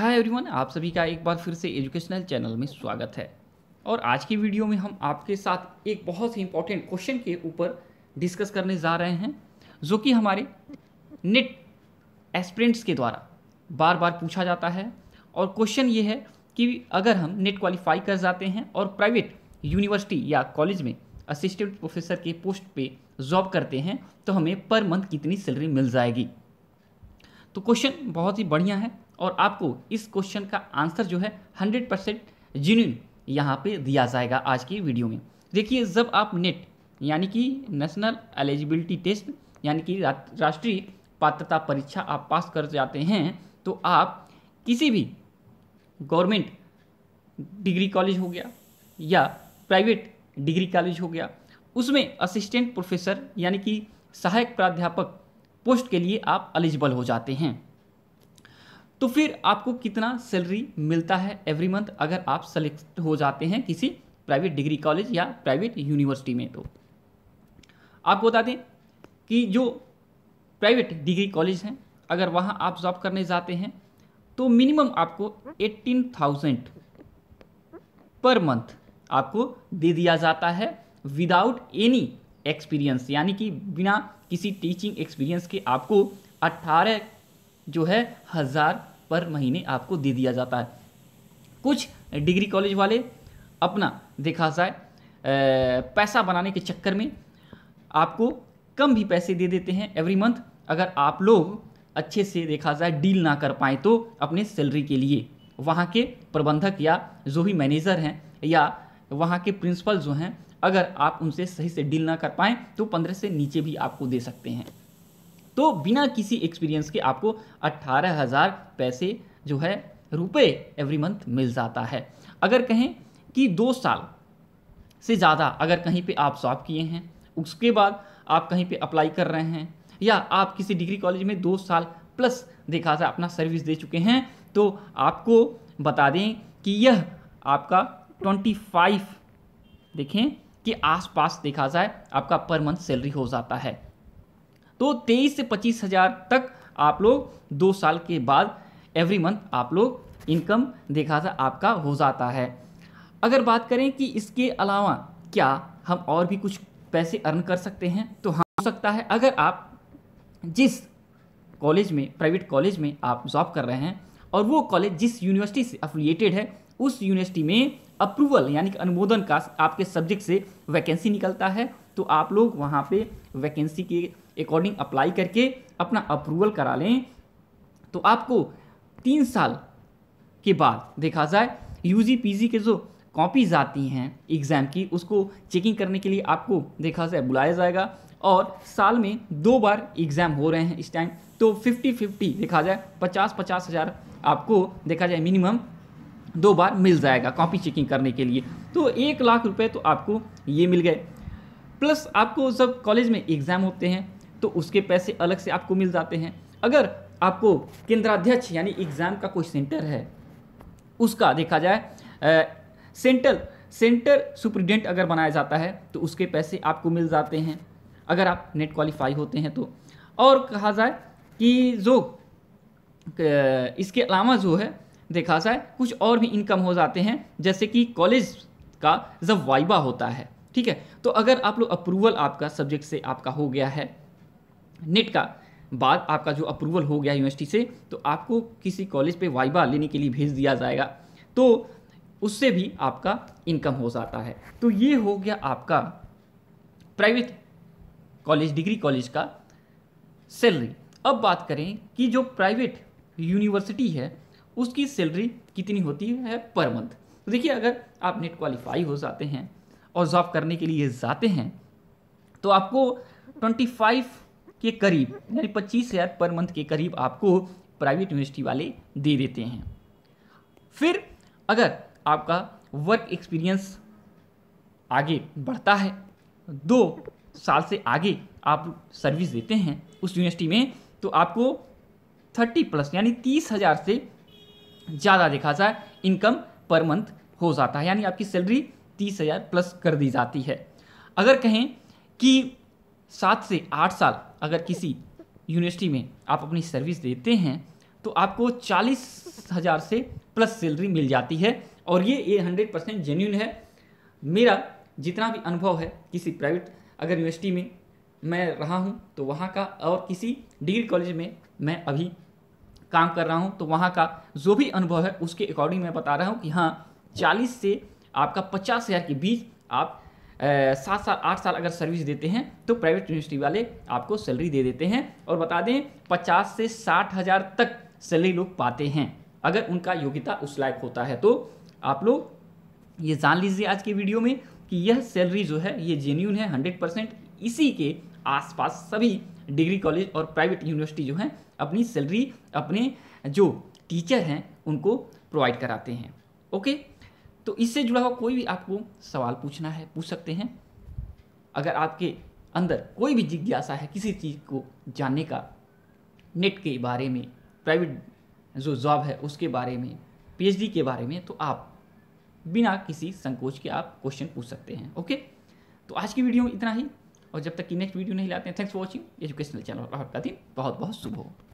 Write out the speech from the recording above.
hi everyone आप सभी का एक बार फिर से एजुकेशनल चैनल में स्वागत है और आज की वीडियो में हम आपके साथ एक बहुत ही इंपॉर्टेंट क्वेश्चन के ऊपर डिस्कस करने जा रहे हैं जो कि हमारे नेट एस्प्रेंट्स के द्वारा बार बार पूछा जाता है और क्वेश्चन ये है कि अगर हम नेट क्वालिफाई कर जाते हैं और प्राइवेट यूनिवर्सिटी या कॉलेज में असिस्टेंट प्रोफेसर के पोस्ट पे जॉब करते हैं तो हमें पर मंथ कितनी सैलरी मिल जाएगी तो क्वेश्चन बहुत ही बढ़िया है और आपको इस क्वेश्चन का आंसर जो है हंड्रेड परसेंट जिन्यून यहाँ पर दिया जाएगा आज की वीडियो में देखिए जब आप नेट यानी कि नेशनल एलिजिबिलिटी टेस्ट यानी कि राष्ट्रीय पात्रता परीक्षा आप पास कर जाते हैं तो आप किसी भी गवर्नमेंट डिग्री कॉलेज हो गया या प्राइवेट डिग्री कॉलेज हो गया उसमें असिस्टेंट प्रोफेसर यानी कि सहायक प्राध्यापक पोस्ट के लिए आप एलिजिबल हो जाते हैं तो फिर आपको कितना सैलरी मिलता है एवरी मंथ अगर आप सेलेक्ट हो जाते हैं किसी प्राइवेट डिग्री कॉलेज या प्राइवेट यूनिवर्सिटी में तो आपको बता दें कि जो प्राइवेट डिग्री कॉलेज हैं अगर वहाँ आप जॉब करने जाते हैं तो मिनिमम आपको एट्टीन थाउजेंड पर मंथ आपको दे दिया जाता है विदाउट एनी एक्सपीरियंस यानी कि बिना किसी टीचिंग एक्सपीरियंस के आपको अट्ठारह जो है हज़ार पर महीने आपको दे दिया जाता है कुछ डिग्री कॉलेज वाले अपना देखा सा पैसा बनाने के चक्कर में आपको कम भी पैसे दे देते हैं एवरी मंथ अगर आप लोग अच्छे से देखा जाए डील ना कर पाए तो अपने सैलरी के लिए वहाँ के प्रबंधक या जो भी मैनेजर हैं या वहाँ के प्रिंसिपल जो हैं अगर आप उनसे सही से डील ना कर पाएँ तो पंद्रह से नीचे भी आपको दे सकते हैं तो बिना किसी एक्सपीरियंस के आपको अट्ठारह हज़ार पैसे जो है रुपए एवरी मंथ मिल जाता है अगर कहें कि दो साल से ज़्यादा अगर कहीं पे आप जॉब किए हैं उसके बाद आप कहीं पे अप्लाई कर रहे हैं या आप किसी डिग्री कॉलेज में दो साल प्लस देखा जाए अपना सर्विस दे चुके हैं तो आपको बता दें कि यह आपका ट्वेंटी फाइव देखें कि आसपास देखा जाए आपका पर मंथ सैलरी हो जाता है तो तेईस से पच्चीस हज़ार तक आप लोग दो साल के बाद एवरी मंथ आप लोग इनकम देखा था आपका हो जाता है अगर बात करें कि इसके अलावा क्या हम और भी कुछ पैसे अर्न कर सकते हैं तो हाँ हो सकता है अगर आप जिस कॉलेज में प्राइवेट कॉलेज में आप जॉब कर रहे हैं और वो कॉलेज जिस यूनिवर्सिटी से अफिलिएटेड है उस यूनिवर्सिटी में अप्रूवल यानी कि अनुमोदन का आपके सब्जेक्ट से वैकेंसी निकलता है तो आप लोग वहाँ पे वैकेंसी के अकॉर्डिंग अप्लाई करके अपना अप्रूवल करा लें तो आपको तीन साल के बाद देखा जाए यू जी के जो कॉपीज़ आती हैं एग्ज़ाम की उसको चेकिंग करने के लिए आपको देखा जाए बुलाया जाएगा और साल में दो बार एग्ज़ाम हो रहे हैं इस टाइम तो फिफ्टी फिफ्टी देखा जाए पचास पचास हज़ार आपको देखा जाए मिनिमम दो बार मिल जाएगा कॉपी चेकिंग करने के लिए तो एक लाख रुपए तो आपको ये मिल गए प्लस आपको सब कॉलेज में एग्ज़ाम होते हैं तो उसके पैसे अलग से आपको मिल जाते हैं अगर आपको केंद्राध्यक्ष यानी एग्ज़ाम का कोई सेंटर है उसका देखा जाए सेंट्रल सेंटर सुप्रिडेंट अगर बनाया जाता है तो उसके पैसे आपको मिल जाते हैं अगर आप नेट क्वालिफाई होते हैं तो और कहा जाए कि जो इसके अलावा जो है देखा जाए कुछ और भी इनकम हो जाते हैं जैसे कि कॉलेज का जब वाइबा होता है ठीक है तो अगर आप लोग अप्रूवल आपका सब्जेक्ट से आपका हो गया है नेट का बाद आपका जो अप्रूवल हो गया यूनिवर्सिटी से तो आपको किसी कॉलेज पे वाइबा लेने के लिए भेज दिया जाएगा तो उससे भी आपका इनकम हो जाता है तो ये हो गया आपका प्राइवेट कॉलेज डिग्री कॉलेज का सैलरी अब बात करें कि जो प्राइवेट यूनिवर्सिटी है उसकी सैलरी कितनी होती है पर मंथ तो देखिए अगर आप नेट क्वालिफाई हो जाते हैं ऑब्जॉर्व करने के लिए जाते हैं तो आपको 25 के करीब यानी पच्चीस हज़ार पर मंथ के करीब आपको प्राइवेट यूनिवर्सिटी वाले दे देते हैं फिर अगर आपका वर्क एक्सपीरियंस आगे बढ़ता है दो साल से आगे आप सर्विस देते हैं उस यूनिवर्सिटी में तो आपको थर्टी प्लस यानी तीस हज़ार से ज़्यादा देखा जाए इनकम पर मंथ हो जाता है यानी आपकी सैलरी तीस हज़ार प्लस कर दी जाती है अगर कहें कि सात से आठ साल अगर किसी यूनिवर्सिटी में आप अपनी सर्विस देते हैं तो आपको चालीस हज़ार से प्लस सैलरी मिल जाती है और ये ये हंड्रेड परसेंट जेन्यून है मेरा जितना भी अनुभव है किसी प्राइवेट अगर यूनिवर्सिटी में मैं रहा हूँ तो वहाँ का और किसी डिग्री कॉलेज में मैं अभी काम कर रहा हूँ तो वहाँ का जो भी अनुभव है उसके अकॉर्डिंग मैं बता रहा हूँ कि हाँ चालीस से आपका पचास हज़ार के बीच आप सात साल आठ साल अगर सर्विस देते हैं तो प्राइवेट यूनिवर्सिटी वाले आपको सैलरी दे देते हैं और बता दें पचास से साठ हज़ार तक सैलरी लोग पाते हैं अगर उनका योग्यता उस लायक होता है तो आप लोग ये जान लीजिए आज की वीडियो में कि यह सैलरी जो है ये जेन्यून है हंड्रेड परसेंट इसी के आसपास सभी डिग्री कॉलेज और प्राइवेट यूनिवर्सिटी जो हैं अपनी सैलरी अपने जो टीचर हैं उनको प्रोवाइड कराते हैं ओके तो इससे जुड़ा हुआ कोई भी आपको सवाल पूछना है पूछ सकते हैं अगर आपके अंदर कोई भी जिज्ञासा है किसी चीज़ को जानने का नेट के बारे में प्राइवेट जो जॉब है उसके बारे में पीएचडी के बारे में तो आप बिना किसी संकोच के आप क्वेश्चन पूछ सकते हैं ओके तो आज की वीडियो में इतना ही और जब तक कि नेक्स्ट वीडियो नहीं लाते हैं thanks for watching educational channel आपका दिन बहुत बहुत शुभ हो